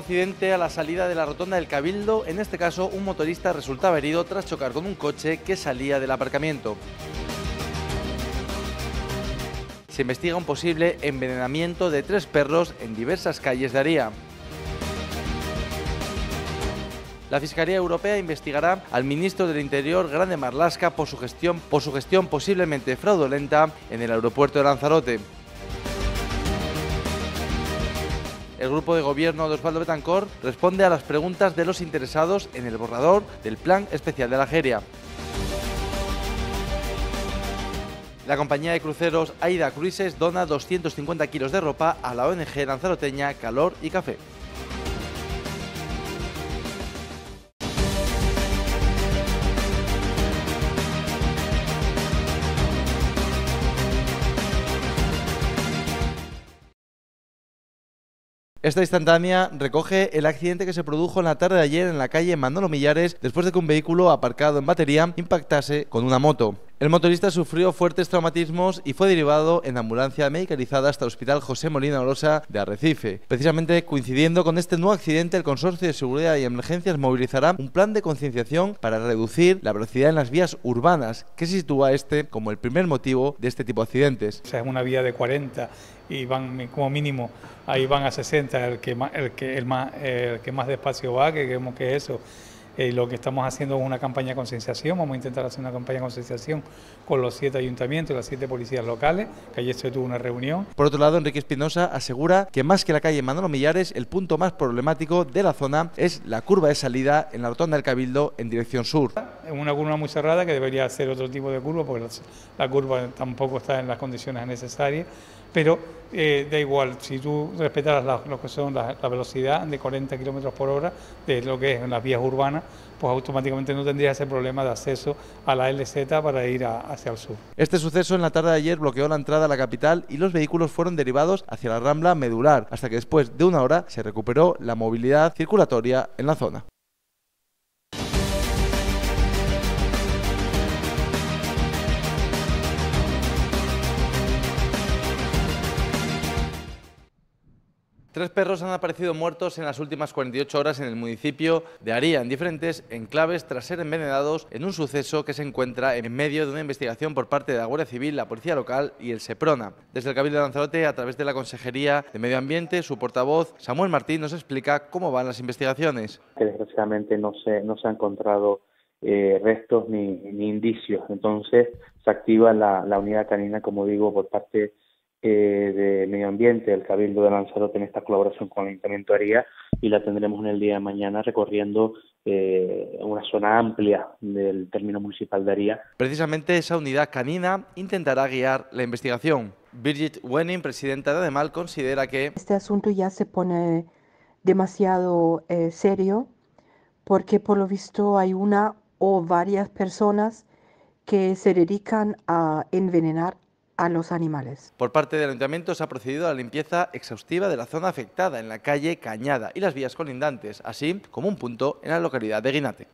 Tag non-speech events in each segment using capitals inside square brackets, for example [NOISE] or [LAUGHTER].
accidente a la salida de la rotonda del Cabildo. En este caso, un motorista resultaba herido tras chocar con un coche que salía del aparcamiento. Se investiga un posible envenenamiento de tres perros en diversas calles de Aría. La Fiscalía Europea investigará al ministro del Interior, Grande marlasca por su gestión, por su gestión posiblemente fraudulenta en el aeropuerto de Lanzarote. el grupo de gobierno de Osvaldo Betancor responde a las preguntas de los interesados en el borrador del Plan Especial de la Geria. La compañía de cruceros Aida Cruises dona 250 kilos de ropa a la ONG lanzaroteña Calor y Café. Esta instantánea recoge el accidente que se produjo en la tarde de ayer en la calle Manolo Millares después de que un vehículo aparcado en batería impactase con una moto. El motorista sufrió fuertes traumatismos y fue derivado en ambulancia medicalizada hasta el Hospital José Molina Orosa de Arrecife. Precisamente coincidiendo con este nuevo accidente, el Consorcio de Seguridad y Emergencias movilizará un plan de concienciación para reducir la velocidad en las vías urbanas, que sitúa este como el primer motivo de este tipo de accidentes. O sea, una vía de 40 y van como mínimo ahí van a 60, el que más, el que, el más, que más despacio va, que creemos que eso. Eh, lo que estamos haciendo es una campaña de concienciación, vamos a intentar hacer una campaña de concienciación con los siete ayuntamientos las siete policías locales, que ayer se tuvo una reunión. Por otro lado, Enrique Espinosa asegura que más que la calle Manolo Millares, el punto más problemático de la zona es la curva de salida en la rotonda del Cabildo en dirección sur. Es una curva muy cerrada que debería ser otro tipo de curva, porque la curva tampoco está en las condiciones necesarias pero eh, da igual, si tú respetaras lo que son la, velocidad de 40 kilómetros por hora de lo que es en las vías urbanas, pues automáticamente no tendrías ese problema de acceso a la LZ para ir hacia el sur. Este suceso en la tarde de ayer bloqueó la entrada a la capital y los vehículos fueron derivados hacia la Rambla Medular, hasta que después de una hora se recuperó la movilidad circulatoria en la zona. Tres perros han aparecido muertos en las últimas 48 horas en el municipio de Aría, en diferentes enclaves, tras ser envenenados en un suceso que se encuentra en medio de una investigación por parte de la Guardia Civil, la Policía Local y el SEPRONA. Desde el Cabildo de Lanzarote, a través de la Consejería de Medio Ambiente, su portavoz Samuel Martín nos explica cómo van las investigaciones. desgraciadamente no se, no se encontrado eh, restos ni, indicios. Entonces se activa la, la unidad canina, como digo, por parte eh, de Medio Ambiente el Cabildo de Lanzarote en esta colaboración con el Ayuntamiento de Aría y la tendremos en el día de mañana recorriendo eh, una zona amplia del término municipal de Aría. Precisamente esa unidad canina intentará guiar la investigación. Birgit Wenning, presidenta de ADEMAL, considera que... Este asunto ya se pone demasiado eh, serio porque por lo visto hay una o varias personas que se dedican a envenenar a los animales. Por parte del ayuntamiento se ha procedido a la limpieza exhaustiva de la zona afectada en la calle Cañada y las vías colindantes, así como un punto en la localidad de Guinate.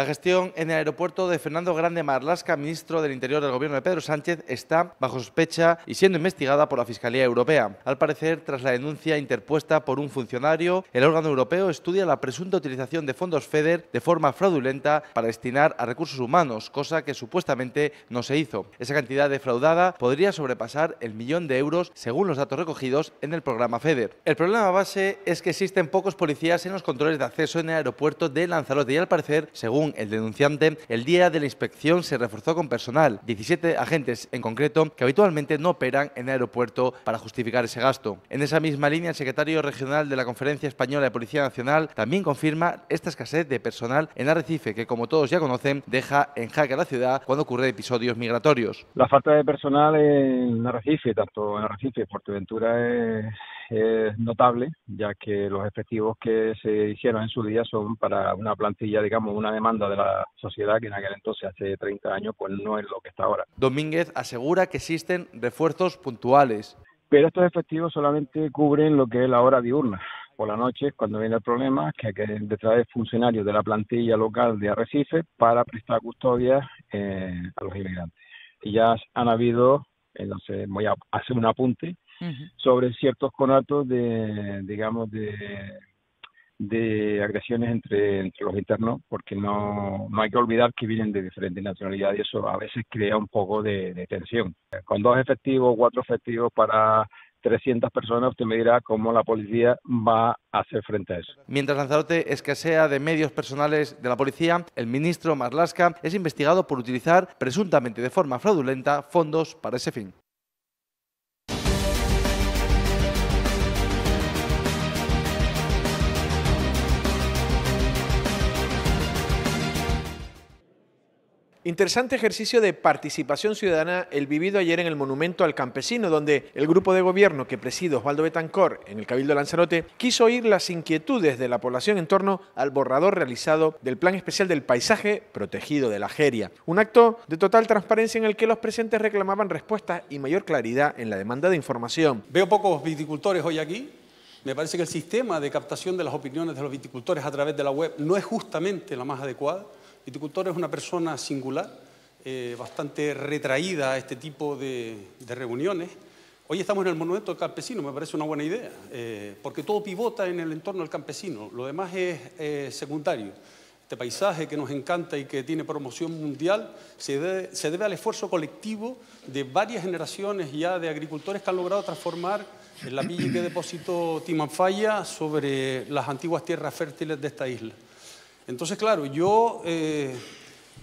La gestión en el aeropuerto de Fernando Grande Marlasca, ministro del Interior del Gobierno de Pedro Sánchez, está bajo sospecha y siendo investigada por la Fiscalía Europea. Al parecer, tras la denuncia interpuesta por un funcionario, el órgano europeo estudia la presunta utilización de fondos FEDER de forma fraudulenta para destinar a recursos humanos, cosa que supuestamente no se hizo. Esa cantidad defraudada podría sobrepasar el millón de euros según los datos recogidos en el programa FEDER. El problema base es que existen pocos policías en los controles de acceso en el aeropuerto de Lanzarote y al parecer, según el denunciante, el día de la inspección se reforzó con personal, 17 agentes en concreto, que habitualmente no operan en el aeropuerto para justificar ese gasto. En esa misma línea, el secretario regional de la Conferencia Española de Policía Nacional también confirma esta escasez de personal en Arrecife, que como todos ya conocen, deja en jaque a la ciudad cuando ocurre episodios migratorios. La falta de personal en Arrecife, tanto en Arrecife, Fuerteventura, es es notable, ya que los efectivos que se hicieron en su día son para una plantilla, digamos, una demanda de la sociedad que en aquel entonces, hace 30 años, pues no es lo que está ahora. Domínguez asegura que existen refuerzos puntuales. Pero estos efectivos solamente cubren lo que es la hora diurna. Por la noche, cuando viene el problema, que hay que de funcionarios de la plantilla local de Arrecife para prestar custodia eh, a los inmigrantes. Y ya han habido, entonces voy a hacer un apunte, sobre ciertos conatos de, digamos, de, de agresiones entre, entre los internos, porque no, hay que olvidar que vienen de diferentes nacionalidades y eso a veces crea un poco de, tensión. Con dos efectivos, cuatro efectivos para 300 personas, usted me dirá cómo la policía va a hacer frente a eso. Mientras Lanzarote escasea de medios personales de la policía, el ministro Marlaska es investigado por utilizar presuntamente de forma fraudulenta fondos para ese fin. Interesante ejercicio de participación ciudadana el vivido ayer en el Monumento al Campesino, donde el grupo de gobierno que preside Osvaldo Betancor en el Cabildo Lanzarote quiso oír las inquietudes de la población en torno al borrador realizado del Plan Especial del Paisaje Protegido de la Jeria. Un acto de total transparencia en el que los presentes reclamaban respuestas y mayor claridad en la demanda de información. Veo pocos viticultores hoy aquí, me parece que el sistema de captación de las opiniones de los viticultores a través de la web no es justamente la más adecuada viticultor es una persona singular, eh, bastante retraída a este tipo de, reuniones. Hoy estamos en el monumento del campesino, me parece una buena idea, eh, porque todo pivota en el entorno del campesino, lo demás es secundario. Este paisaje que nos encanta y que tiene promoción mundial se debe, al esfuerzo colectivo de varias generaciones ya de agricultores que han logrado transformar la villa que depositó Timanfaya sobre las antiguas tierras fértiles de esta isla. Entonces, claro, yo eh,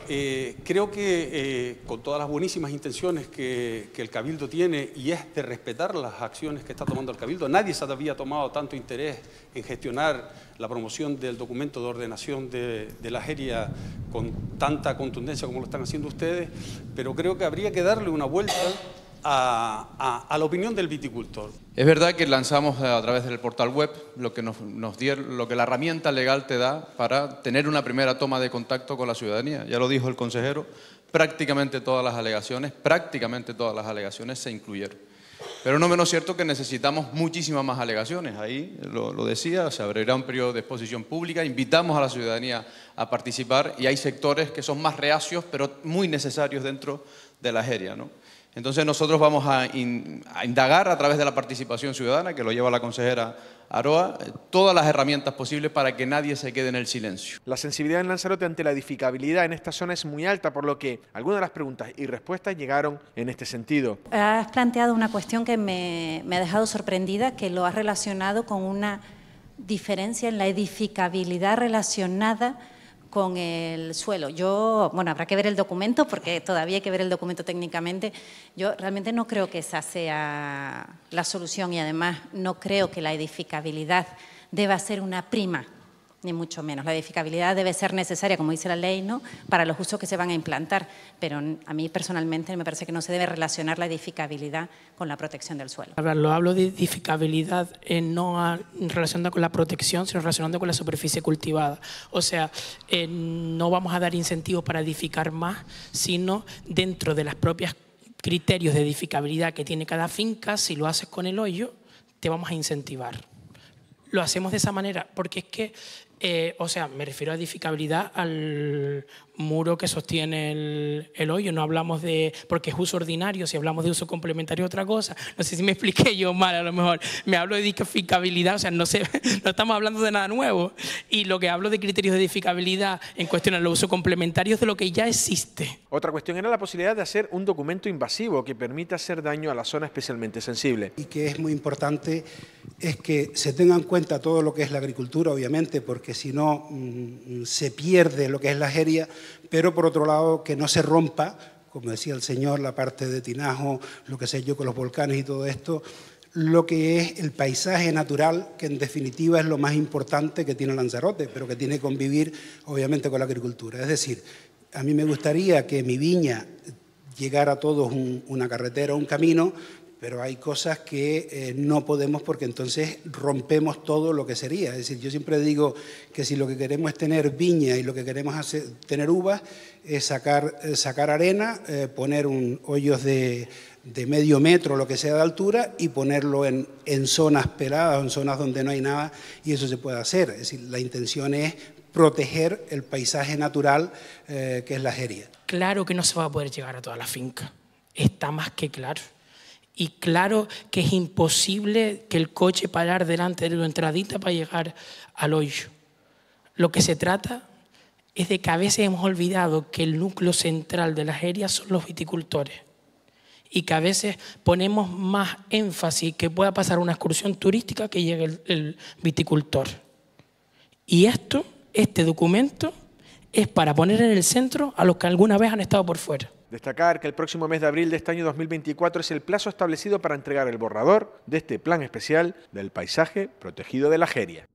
eh, creo que eh, con todas las buenísimas intenciones que, el Cabildo tiene, y es de respetar las acciones que está tomando el Cabildo, nadie se había tomado tanto interés en gestionar la promoción del documento de ordenación de, la Jeria con tanta contundencia como lo están haciendo ustedes, pero creo que habría que darle una vuelta a, la opinión del viticultor. Es verdad que lanzamos eh, a través del portal web lo que, nos, lo que la herramienta legal te da para tener una primera toma de contacto con la ciudadanía. Ya lo dijo el consejero, prácticamente todas las alegaciones, prácticamente todas las alegaciones se incluyeron. Pero no menos cierto que necesitamos muchísimas más alegaciones. Ahí lo, decía, se abrirá un periodo de exposición pública, invitamos a la ciudadanía a participar y hay sectores que son más reacios, pero muy necesarios dentro de la jeria, ¿no? Entonces nosotros vamos a, indagar a través de la participación ciudadana, que lo lleva la consejera Aroa, eh, todas las herramientas posibles para que nadie se quede en el silencio. La sensibilidad en Lanzarote ante la edificabilidad en esta zona es muy alta, por lo que algunas de las preguntas y respuestas llegaron en este sentido. Has planteado una cuestión que me, me ha dejado sorprendida, que lo has relacionado con una diferencia en la edificabilidad relacionada con el suelo. Yo, bueno, habrá que ver el documento porque todavía hay que ver el documento técnicamente. Yo realmente no creo que esa sea la solución y además no creo que la edificabilidad deba ser una prima ni mucho menos. La edificabilidad debe ser necesaria, como dice la ley, ¿no? para los usos que se van a implantar, pero a mí personalmente me parece que no se debe relacionar la edificabilidad con la protección del suelo. Lo hablo de edificabilidad eh, no relacionada con la protección, sino relacionando con la superficie cultivada. O sea, eh, no vamos a dar incentivos para edificar más, sino dentro de las propias criterios de edificabilidad que tiene cada finca, si lo haces con el hoyo, te vamos a incentivar lo hacemos de esa manera, porque es que eh, o sea, me refiero a edificabilidad al muro que sostiene el, hoyo. No hablamos de. porque es uso ordinario, si hablamos de uso complementario otra cosa. No sé si me [LAUGHS] expliqué yo mal, a lo mejor. Me hablo de edificabilidad, o sea, no, sé, [LAUGHS] no estamos hablando de nada nuevo. Y lo que hablo de criterios de edificabilidad en cuestión de los usos complementarios de lo que ya existe. Otra cuestión era la posibilidad de hacer un documento invasivo que permita hacer daño a la zona especialmente sensible. Y que es muy importante es que se tenga en cuenta todo lo que es la agricultura, obviamente, porque que si no mm, mm, se pierde lo que es la jeria, pero por otro lado que no se rompa, como decía el señor, la parte de Tinajo, lo que sé yo con los volcanes y todo esto, lo que es el paisaje natural, que en definitiva es lo más importante que tiene Lanzarote, pero que tiene que convivir obviamente con la agricultura. Es decir, a mí me gustaría que mi viña llegara a todos una carretera, un camino, pero hay cosas que eh, no podemos porque entonces rompemos todo lo que sería. Es decir, yo siempre digo que si lo que queremos es tener viña y lo que queremos hacer, tener uvas, es sacar, eh, arena, eh, poner hoyos de, medio metro, lo que sea de altura, y ponerlo en, zonas peladas, en zonas donde no hay nada, y eso se puede hacer. Es decir, la intención es proteger el paisaje natural que es la jería. Claro que no se va a poder llegar a toda la finca, está más que claro y claro que es imposible que el coche parar delante de la entradita para llegar al hoyo. Lo que se trata es de que a veces hemos olvidado que el núcleo central de las áreas son los viticultores. Y que a veces ponemos más énfasis que pueda pasar una excursión turística que llegue el viticultor. Y esto, este documento, es para poner en el centro a los que alguna vez han estado por fuera. Destacar que el próximo mes de abril de este año 2024 es el plazo establecido para entregar el borrador de este plan especial del paisaje protegido de la Jeria.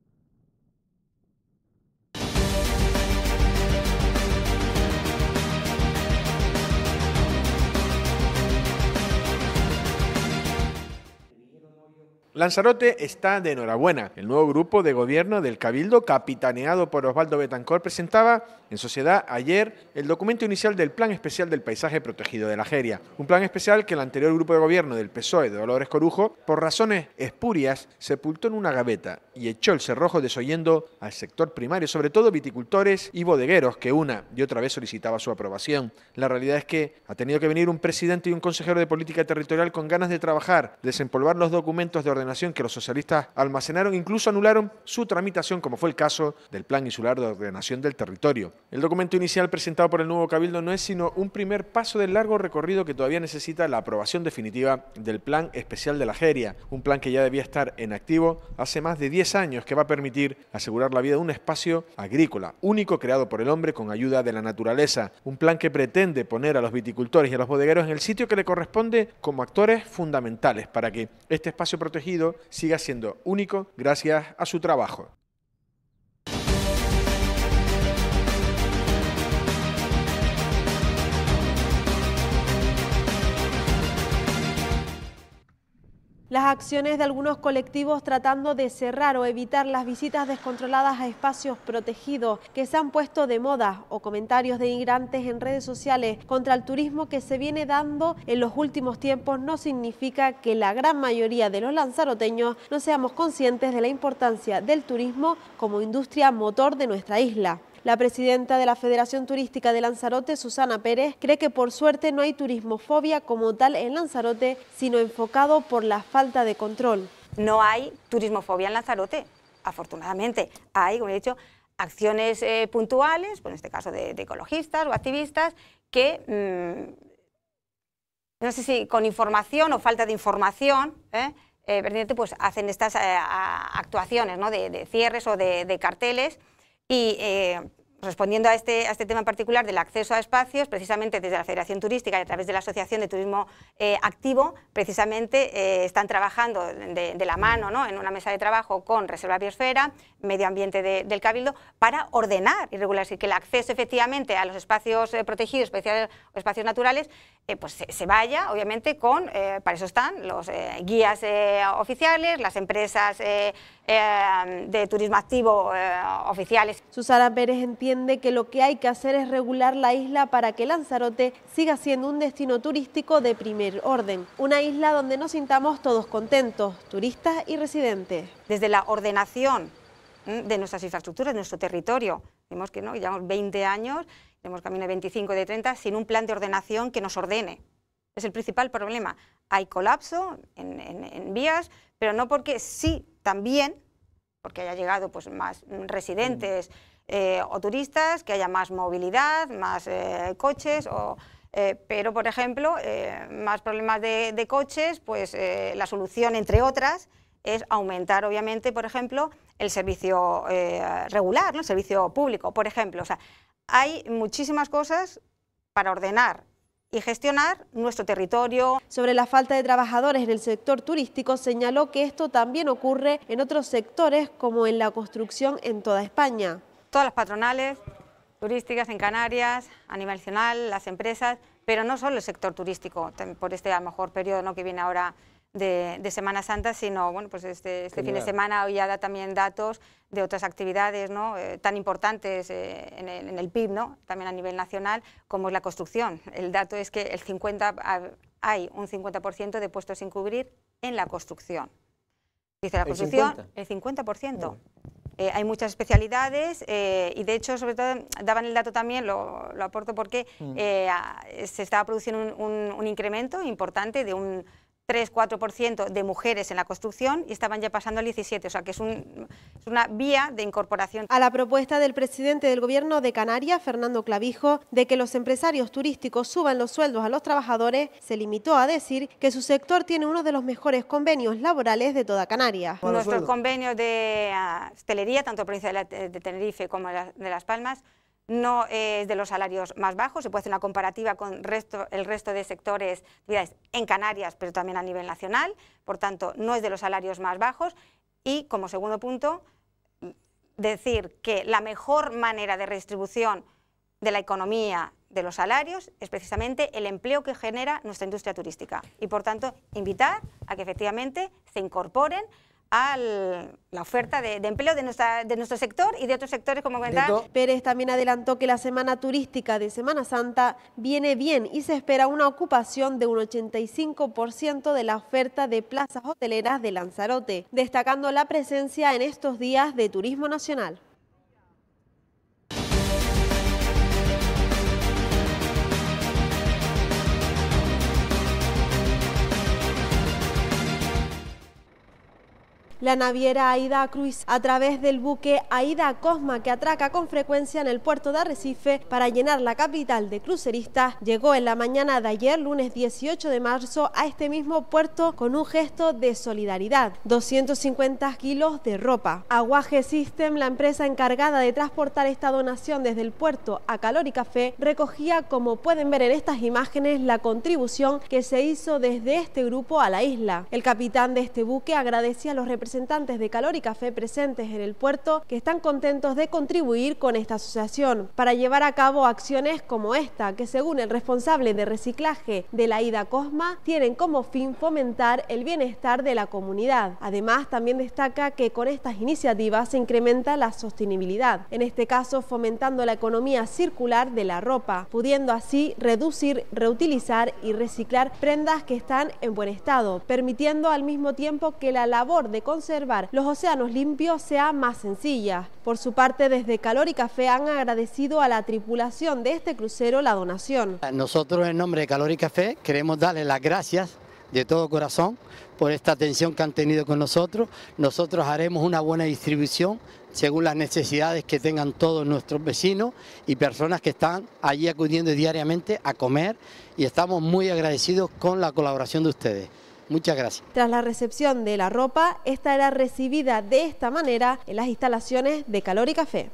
Lanzarote está de enhorabuena. El nuevo grupo de gobierno del Cabildo, capitaneado por Osvaldo Betancor, presentaba en sociedad ayer el documento inicial del Plan Especial del Paisaje Protegido de la Jeria. Un plan especial que el anterior grupo de gobierno del PSOE de Dolores Corujo, por razones espurias, sepultó en una gaveta y echó el cerrojo desoyendo al sector primario, sobre todo viticultores y bodegueros, que una y otra vez solicitaba su aprobación. La realidad es que ha tenido que venir un presidente y un consejero de política territorial con ganas de trabajar, desempolvar los documentos de orden Nación que los socialistas almacenaron, incluso anularon su tramitación, como fue el caso del Plan Insular de Ordenación del Territorio. El documento inicial presentado por el nuevo Cabildo no es sino un primer paso del largo recorrido que todavía necesita la aprobación definitiva del Plan Especial de la Jeria, un plan que ya debía estar en activo hace más de 10 años que va a permitir asegurar la vida de un espacio agrícola, único creado por el hombre con ayuda de la naturaleza, un plan que pretende poner a los viticultores y a los bodegueros en el sitio que le corresponde como actores fundamentales para que este espacio protegido siga siendo único gracias a su trabajo. Las acciones de algunos colectivos tratando de cerrar o evitar las visitas descontroladas a espacios protegidos que se han puesto de moda o comentarios de inmigrantes en redes sociales contra el turismo que se viene dando en los últimos tiempos no significa que la gran mayoría de los lanzaroteños no seamos conscientes de la importancia del turismo como industria motor de nuestra isla. La presidenta de la Federación Turística de Lanzarote, Susana Pérez, cree que por suerte no hay turismofobia como tal en Lanzarote, sino enfocado por la falta de control. No hay turismofobia en Lanzarote, afortunadamente. Hay, como he dicho, acciones eh, puntuales, pues en este caso de, ecologistas o activistas, que mm, no sé si con información o falta de información, ¿eh? eh pues hacen estas eh, actuaciones de, cierres o de carteles y eh, respondiendo a este, este, tema en particular del acceso a espacios, precisamente desde la Federación Turística y a través de la Asociación de Turismo eh, Activo, precisamente eh, están trabajando de, la mano ¿no? en una mesa de trabajo con Reserva Biosfera, Medio Ambiente del Cabildo, para ordenar y regular, que el acceso efectivamente a los espacios protegidos, especiales espacios naturales, eh, pues se, vaya, obviamente, con, eh, para eso están los eh, guías oficiales, las empresas de turismo activo oficiales. Susana Pérez entiende que lo que hay que hacer es regular la isla para que Lanzarote siga siendo un destino turístico de primer orden, una isla donde nos sintamos todos contentos, turistas y residentes. Desde la ordenación mm, de nuestras infraestructuras, de nuestro territorio, vemos que no, llevamos 20 años tenemos camino de 25 de 30, sin un plan de ordenación que nos ordene. Es el principal problema. Hay colapso en, vías, pero no porque sí, también, porque haya llegado pues, más residentes mm. eh, o turistas, que haya más movilidad, más eh, coches eh, pero, por ejemplo, más problemas de, coches, pues la solución, entre otras, es aumentar, obviamente, por ejemplo, el servicio regular, el servicio público, por ejemplo. O sea, hay muchísimas cosas para ordenar y gestionar nuestro territorio. Sobre la falta de trabajadores en el sector turístico, señaló que esto también ocurre en otros sectores como en la construcción en toda España. Todas las patronales turísticas en Canarias, a nivel nacional, las empresas, pero no solo el sector turístico, por este a lo mejor periodo que viene ahora de, Semana Santa, sino bueno, pues este, este fin de semana hoy ya da también datos de otras actividades ¿no? Eh, tan importantes eh, en, el, en, PIB, ¿no? también a nivel nacional, como es la construcción. El dato es que el 50, hay un 50% de puestos sin cubrir en la construcción. Dice la construcción, el 50%. Eh, hay muchas especialidades y de hecho, sobre todo, daban el dato también, lo, lo aporto porque mm. se estaba produciendo un incremento importante de un 3-4% de mujeres en la construcción y estaban ya pasando al 17%, o sea que es, una vía de incorporación. A la propuesta del presidente del Gobierno de Canarias, Fernando Clavijo, de que los empresarios turísticos suban los sueldos a los trabajadores, se limitó a decir que su sector tiene uno de los mejores convenios laborales de toda Canarias. Nuestros convenios de ah, hostelería, tanto provincia de Tenerife como de Las Palmas, no es de los salarios más bajos, se puede hacer una comparativa con el resto de sectores en Canarias, pero también a nivel nacional, por tanto, no es de los salarios más bajos. Y como segundo punto, decir que la mejor manera de redistribución de la economía de los salarios es precisamente el empleo que genera nuestra industria turística. Y por tanto, invitar a que efectivamente se incorporen a la oferta de, empleo de, nuestra, de nuestro sector y de otros sectores como comentaba. Pérez también adelantó que la semana turística de Semana Santa viene bien y se espera una ocupación de un 85% de la oferta de plazas hoteleras de Lanzarote, destacando la presencia en estos días de turismo nacional. la naviera Aida Cruz a través del buque Aida Cosma que atraca con frecuencia en el puerto de Arrecife para llenar la capital de cruceristas, llegó en la mañana de ayer, lunes 18 de marzo, a este mismo puerto con un gesto de solidaridad. 250 kilos de ropa. Aguaje System, la empresa encargada de transportar esta donación desde el puerto a Calor y Café, recogía, como pueden ver en estas imágenes, la contribución que se hizo desde este grupo a la isla. El capitán de este buque agradecía a los representantes representantes de Calor y Café presentes en el puerto que están contentos de contribuir con esta asociación para llevar a cabo acciones como esta, que según el responsable de reciclaje de la IDA Cosma, tienen como fin fomentar el bienestar de la comunidad. Además, también destaca que con estas iniciativas se incrementa la sostenibilidad, en este caso fomentando la economía circular de la ropa, pudiendo así reducir, reutilizar y reciclar prendas que están en buen estado, permitiendo al mismo tiempo que la labor de los océanos limpios sea más sencilla. Por su parte, desde Calor y Café han agradecido a la tripulación de este crucero la donación. Nosotros en nombre de Calor y Café queremos darles las gracias de todo corazón por esta atención que han tenido con nosotros. Nosotros haremos una buena distribución según las necesidades que tengan todos nuestros vecinos y personas que están allí acudiendo diariamente a comer y estamos muy agradecidos con la colaboración de ustedes. Muchas gracias. Tras la recepción de la ropa, esta era recibida de esta manera en las instalaciones de Calor y Café.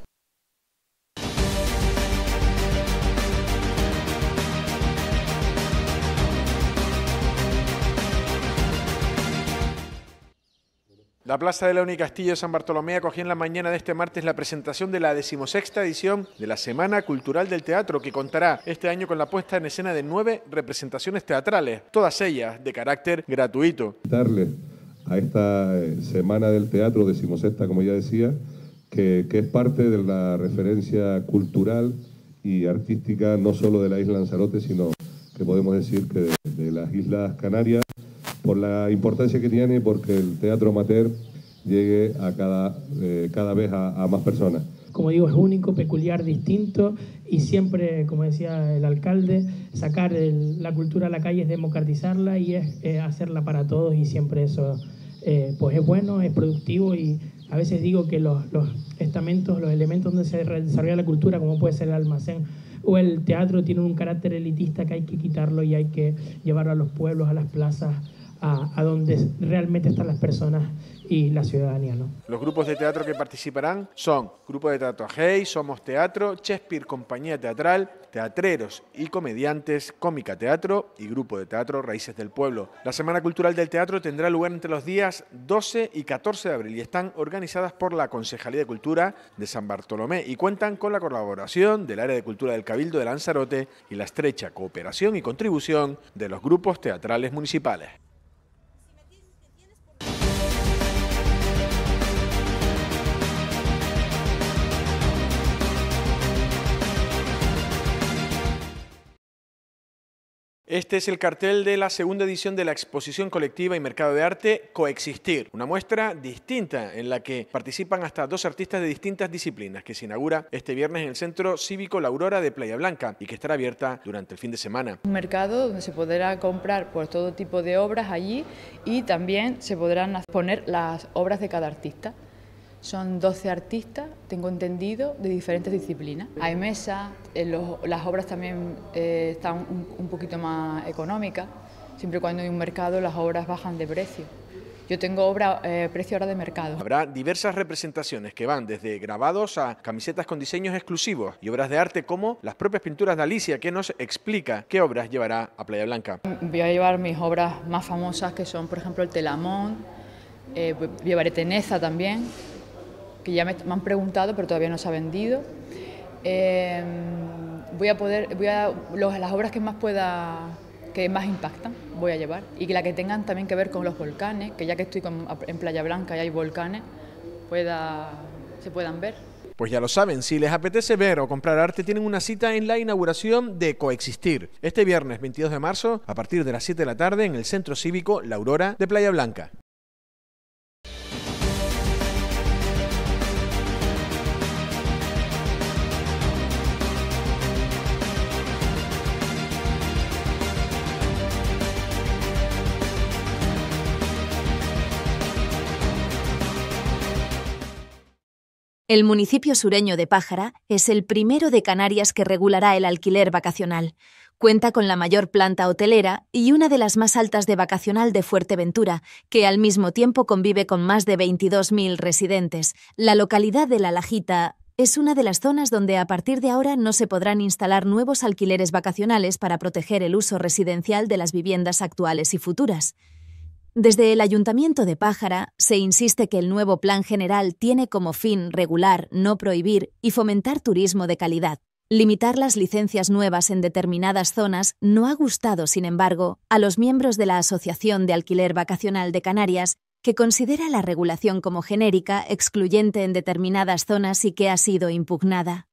La Plaza de León y Castillo de San Bartolomé acogió en la mañana de este martes la presentación de la decimosexta edición de la Semana Cultural del Teatro, que contará este año con la puesta en escena de nueve representaciones teatrales, todas ellas de carácter gratuito. Darle a esta eh, Semana del Teatro, decimosexta, como ya decía, que, es parte de la referencia cultural y artística no solo de la isla Lanzarote, sino que podemos decir que de las Islas Canarias por la importancia que tiene, porque el teatro amateur llegue a cada, eh, cada vez a, más personas. Como digo, es único, peculiar, distinto y siempre, como decía el alcalde, sacar la cultura a la calle es democratizarla y es eh, hacerla para todos y siempre eso eh, pues es bueno, es productivo y a veces digo que los, los estamentos, los elementos donde se desarrolla la cultura, como puede ser el almacén o el teatro, tienen un carácter elitista que hay que quitarlo y hay que llevarlo a los pueblos, a las plazas, a, donde realmente están las personas y la ciudadanía. Los grupos de teatro que participarán son Grupo de Teatro Hey, Somos Teatro, Shakespeare Compañía Teatral, Teatreros y Comediantes, Cómica Teatro y Grupo de Teatro Raíces del Pueblo. La Semana Cultural del Teatro tendrá lugar entre los días 12 y 14 de abril y están organizadas por la Concejalía de Cultura de San Bartolomé y cuentan con la colaboración del Área de Cultura del Cabildo de Lanzarote y la estrecha cooperación y contribución de los grupos teatrales municipales. Este es el cartel de la segunda edición de la exposición colectiva y mercado de arte Coexistir, una muestra distinta en la que participan hasta dos artistas de distintas disciplinas que se inaugura este viernes en el Centro Cívico La Aurora de Playa Blanca y que estará abierta durante el fin de semana. Un mercado donde se podrá comprar por todo tipo de obras allí y también se podrán exponer las obras de cada artista. Son 12 artistas, tengo entendido, de diferentes disciplinas. Hay mesas, eh, las obras también eh, están un, poquito más económicas. Siempre cuando hay un mercado, las obras bajan de precio. Yo tengo obra, eh, precio ahora de mercado. Habrá diversas representaciones que van desde grabados a camisetas con diseños exclusivos y obras de arte como las propias pinturas de Alicia, que nos explica qué obras llevará a Playa Blanca. Voy a llevar mis obras más famosas, que son, por ejemplo, el Telamón, llevaré Teneza también, ya me, han preguntado, pero todavía no se ha vendido. Em, voy a poder, voy a, las obras que más pueda, que más impactan, voy a llevar. Y que la que tengan también que ver con los volcanes, que ya que estoy en Playa Blanca y hay volcanes, pueda, se puedan ver. Pues ya lo saben, si les apetece ver o comprar arte, tienen una cita en la inauguración de Coexistir, este viernes 22 de marzo, a partir de las 7 de la tarde, en el Centro Cívico La Aurora de Playa Blanca. El municipio sureño de Pájara es el primero de Canarias que regulará el alquiler vacacional. Cuenta con la mayor planta hotelera y una de las más altas de vacacional de Fuerteventura, que al mismo tiempo convive con más de 22.000 residentes. La localidad de La Lajita es una de las zonas donde a partir de ahora no se podrán instalar nuevos alquileres vacacionales para proteger el uso residencial de las viviendas actuales y futuras. Desde el Ayuntamiento de Pájara se insiste que el nuevo Plan General tiene como fin regular, no prohibir y fomentar turismo de calidad. Limitar las licencias nuevas en determinadas zonas no ha gustado, sin embargo, a los miembros de la Asociación de Alquiler Vacacional de Canarias, que considera la regulación como genérica, excluyente en determinadas zonas y que ha sido impugnada.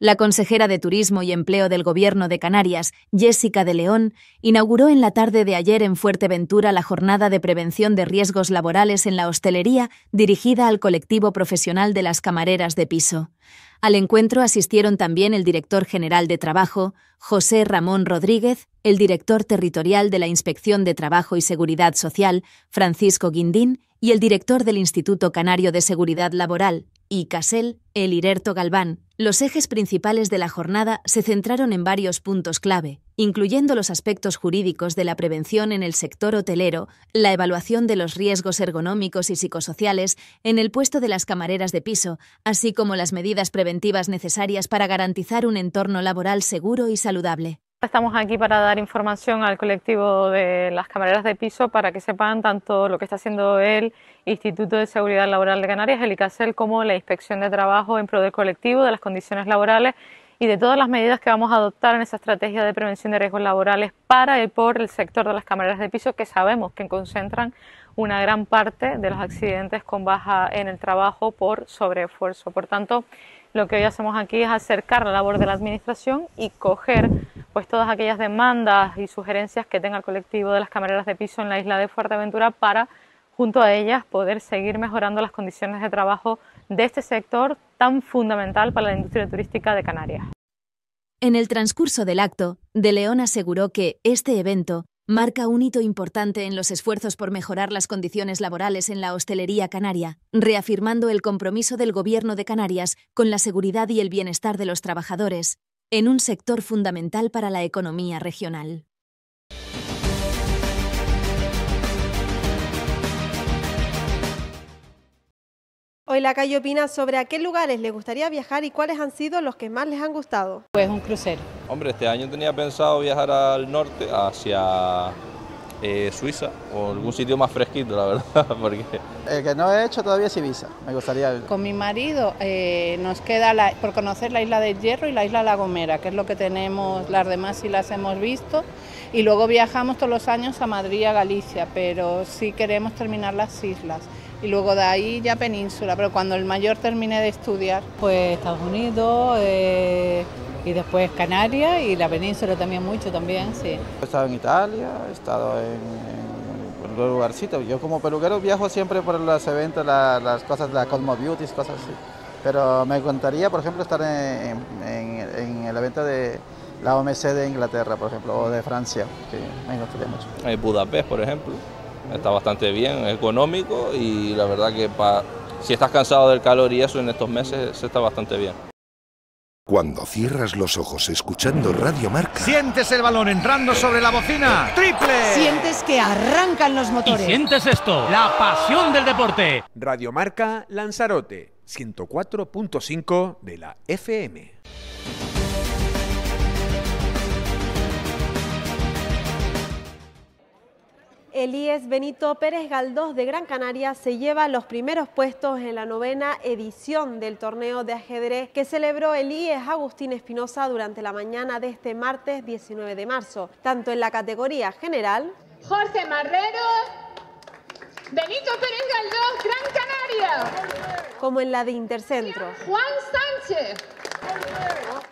La consejera de Turismo y Empleo del Gobierno de Canarias, Jessica de León, inauguró en la tarde de ayer en Fuerteventura la jornada de prevención de riesgos laborales en la hostelería dirigida al colectivo profesional de las camareras de piso. Al encuentro asistieron también el director general de Trabajo, José Ramón Rodríguez, el director territorial de la Inspección de Trabajo y Seguridad Social, Francisco Guindín, y el director del Instituto Canario de Seguridad Laboral, ICASEL, Elirerto Galván. Los ejes principales de la jornada se centraron en varios puntos clave, incluyendo los aspectos jurídicos de la prevención en el sector hotelero, la evaluación de los riesgos ergonómicos y psicosociales en el puesto de las camareras de piso, así como las medidas preventivas necesarias para garantizar un entorno laboral seguro y saludable. Estamos aquí para dar información al colectivo de las camareras de piso para que sepan tanto lo que está haciendo el Instituto de Seguridad Laboral de Canarias, el ICACEL, como la Inspección de Trabajo en pro del colectivo, de las condiciones laborales y de todas las medidas que vamos a adoptar en esa estrategia de prevención de riesgos laborales para y por el sector de las camareras de piso, que sabemos que concentran una gran parte de los accidentes con baja en el trabajo por sobreesfuerzo. Por tanto, lo que hoy hacemos aquí es acercar la labor de la Administración y coger pues todas aquellas demandas y sugerencias que tenga el colectivo de las camareras de piso en la isla de Fuerteventura para, junto a ellas, poder seguir mejorando las condiciones de trabajo de este sector tan fundamental para la industria turística de Canarias. En el transcurso del acto, De León aseguró que este evento marca un hito importante en los esfuerzos por mejorar las condiciones laborales en la hostelería canaria, reafirmando el compromiso del Gobierno de Canarias con la seguridad y el bienestar de los trabajadores, en un sector fundamental para la economía regional. Hoy la calle opina sobre a qué lugares le gustaría viajar y cuáles han sido los que más les han gustado. Pues un crucero. Hombre, este año tenía pensado viajar al norte, hacia eh, Suiza o algún sitio más fresquito, la verdad. [LAUGHS] Porque... El que no he hecho todavía es Ibiza, me gustaría. Con mi marido eh, nos queda por conocer la isla de Hierro y la isla La Gomera, que es lo que tenemos, las demás islas hemos visto. Y luego viajamos todos los años a Madrid a Galicia, pero sí queremos terminar las islas. Y luego de ahí ya península, pero cuando el mayor termine de estudiar. Pues Estados Unidos, eh, y después Canarias y la península también mucho también, sí. He estado en Italia, he estado en, en, Yo como peluquero viajo siempre por los eventos, las cosas, las Cosmo Beauties, cosas así. Pero me encantaría, por ejemplo, estar en, en el evento de la OMC de Inglaterra, por ejemplo, o de Francia, que me gustaría mucho. En Budapest, por ejemplo, está bastante bien, es económico y la verdad que pa, si estás cansado del calor y eso en estos meses está bastante bien. Cuando cierras los ojos escuchando Radio Marca... Sientes el balón entrando sobre la bocina. ¡Triple! Sientes que arrancan los motores. Y sientes esto, la pasión del deporte. Radio Marca Lanzarote, 104.5 de la FM. Elías Benito Pérez Galdós de Gran Canaria se lleva los primeros puestos en la novena edición del torneo de ajedrez que celebró Elías Agustín Espinosa durante la mañana de este martes 19 de marzo, tanto en la categoría general. Jorge Marrero Benito Pérez Galdós, Gran Canaria. Como en la de Intercentro. Juan Sánchez.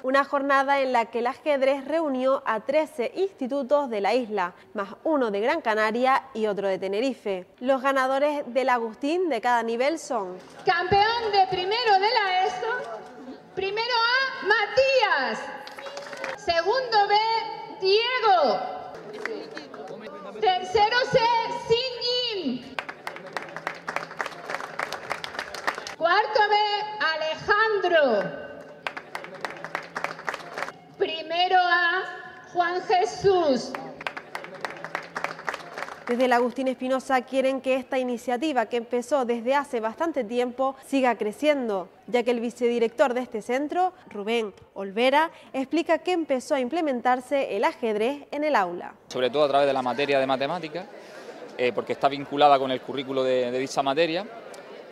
Una jornada en la que el ajedrez reunió a 13 institutos de la isla, más uno de Gran Canaria y otro de Tenerife. Los ganadores del Agustín de cada nivel son... Campeón de primero de la ESO, primero A, Matías. Segundo B, Diego. Tercero C, sí. Cuarto B, Alejandro. Primero A, Juan Jesús. Desde la Agustín Espinosa quieren que esta iniciativa, que empezó desde hace bastante tiempo, siga creciendo, ya que el vicedirector de este centro, Rubén Olvera, explica que empezó a implementarse el ajedrez en el aula. Sobre todo a través de la materia de matemáticas, eh, porque está vinculada con el currículo de dicha materia,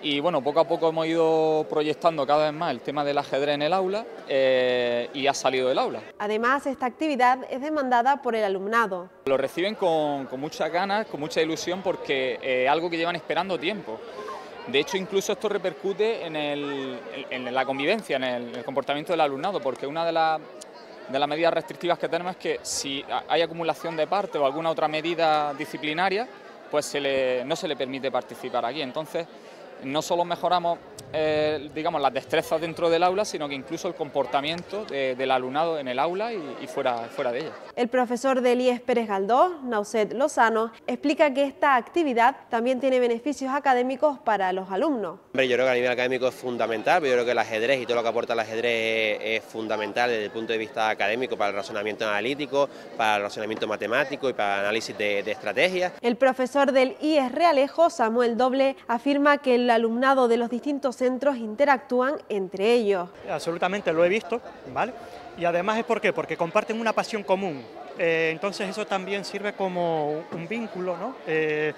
y bueno, poco a poco hemos ido proyectando cada vez más el tema del ajedrez en el aula eh, y ha salido del aula. Además, esta actividad es demandada por el alumnado. Lo reciben con, muchas ganas, con mucha ilusión porque es eh, algo que llevan esperando tiempo. De hecho, incluso esto repercute en, la convivencia, en el, comportamiento del alumnado, porque una de, las medidas restrictivas que tenemos es que si hay acumulación de parte o alguna otra medida disciplinaria, pues no se le permite participar aquí. Entonces, no solo mejoramos eh, digamos, las destrezas dentro del aula, sino que incluso el comportamiento del alumnado en el aula y, y fuera, fuera de ella. El profesor del IES Pérez Galdó, Nauset Lozano, explica que esta actividad también tiene beneficios académicos para los alumnos. yo creo que a nivel académico es fundamental, pero yo creo que el ajedrez y todo lo que aporta el ajedrez es fundamental desde el punto de vista académico para el razonamiento analítico, para el razonamiento matemático y para el análisis de, de estrategias. El profesor del IES Realejo, Samuel Doble, afirma que el alumnado de los distintos centros interactúan entre ellos. Absolutamente lo he visto, ¿vale? Y además es por porque comparten una pasión común. Eh, entonces eso también sirve como un vínculo, eh,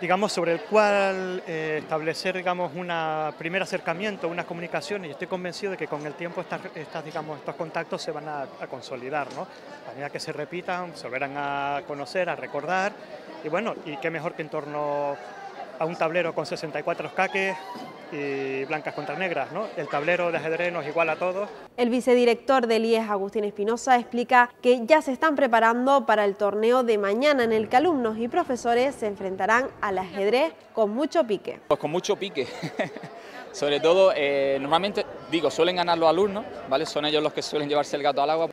digamos, sobre el cual eh, establecer, digamos, un primer acercamiento, unas comunicaciones, y estoy convencido de que con el tiempo estas, estas digamos, estos contactos se van a, consolidar, ¿no? A medida que se repitan, se volverán a conocer, a recordar, y bueno, y qué mejor que en torno a un tablero con 64 caques y blancas contra negras. ¿no? El tablero de ajedrez nos igual a todos. El vicedirector del IES, Agustín Espinosa, explica que ya se están preparando para el torneo de mañana en el que alumnos y profesores se enfrentarán al ajedrez con mucho pique. Pues con mucho pique. [LAUGHS] Sobre todo, eh, normalmente, digo, suelen ganar los alumnos, ¿vale? Son ellos los que suelen llevarse el gato al agua.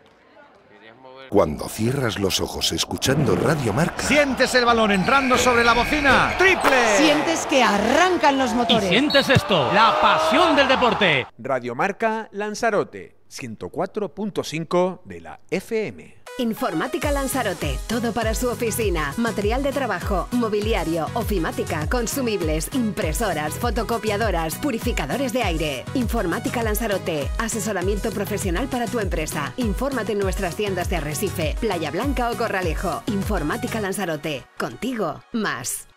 Cuando cierras los ojos escuchando Radio Marca... Sientes el balón entrando sobre la bocina. ¡Triple! Sientes que arrancan los motores. Y sientes esto, la pasión del deporte. Radio Lanzarote, 104.5 de la FM. Informática Lanzarote, todo para su oficina, material de trabajo, mobiliario, ofimática, consumibles, impresoras, fotocopiadoras, purificadores de aire. Informática Lanzarote, asesoramiento profesional para tu empresa. Infórmate en nuestras tiendas de Arrecife, Playa Blanca o Corralejo. Informática Lanzarote, contigo más.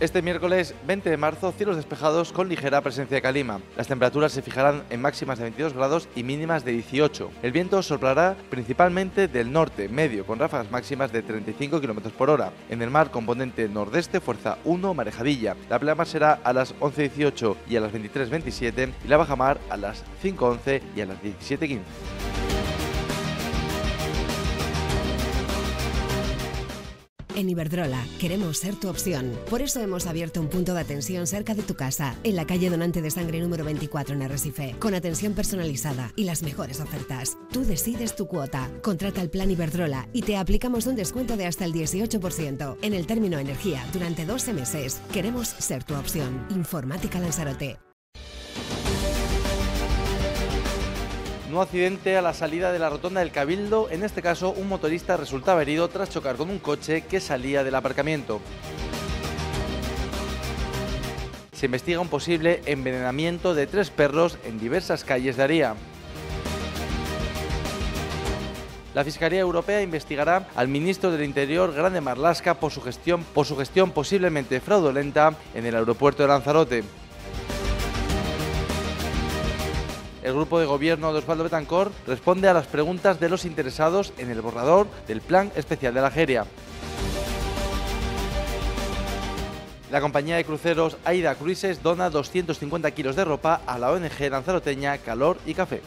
Este miércoles 20 de marzo, cielos despejados con ligera presencia de calima. Las temperaturas se fijarán en máximas de 22 grados y mínimas de 18. El viento soplará principalmente del norte, medio, con ráfagas máximas de 35 km por hora. En el mar, componente nordeste, fuerza 1, marejadilla. La plama será a las 11.18 y a las 23.27 y la baja mar a las 5.11 y a las 17.15. En Iberdrola queremos ser tu opción. Por eso hemos abierto un punto de atención cerca de tu casa, en la calle Donante de Sangre número 24 en Arrecife, con atención personalizada y las mejores ofertas. Tú decides tu cuota, contrata el plan Iberdrola y te aplicamos un descuento de hasta el 18% en el término energía durante 12 meses. Queremos ser tu opción. Informática Lanzarote. un accidente a la salida de la rotonda del Cabildo. En este caso, un motorista resultaba herido tras chocar con un coche que salía del aparcamiento. Se investiga un posible envenenamiento de tres perros en diversas calles de Aría. La Fiscalía Europea investigará al ministro del Interior, Grande Marlasca, por su gestión, por su gestión posiblemente fraudulenta en el aeropuerto de Lanzarote. el grupo de gobierno de Osvaldo Betancor responde a las preguntas de los interesados en el borrador del Plan Especial de la Geria. La compañía de cruceros Aida Cruises dona 250 kilos de ropa a la ONG lanzaroteña Calor y Café.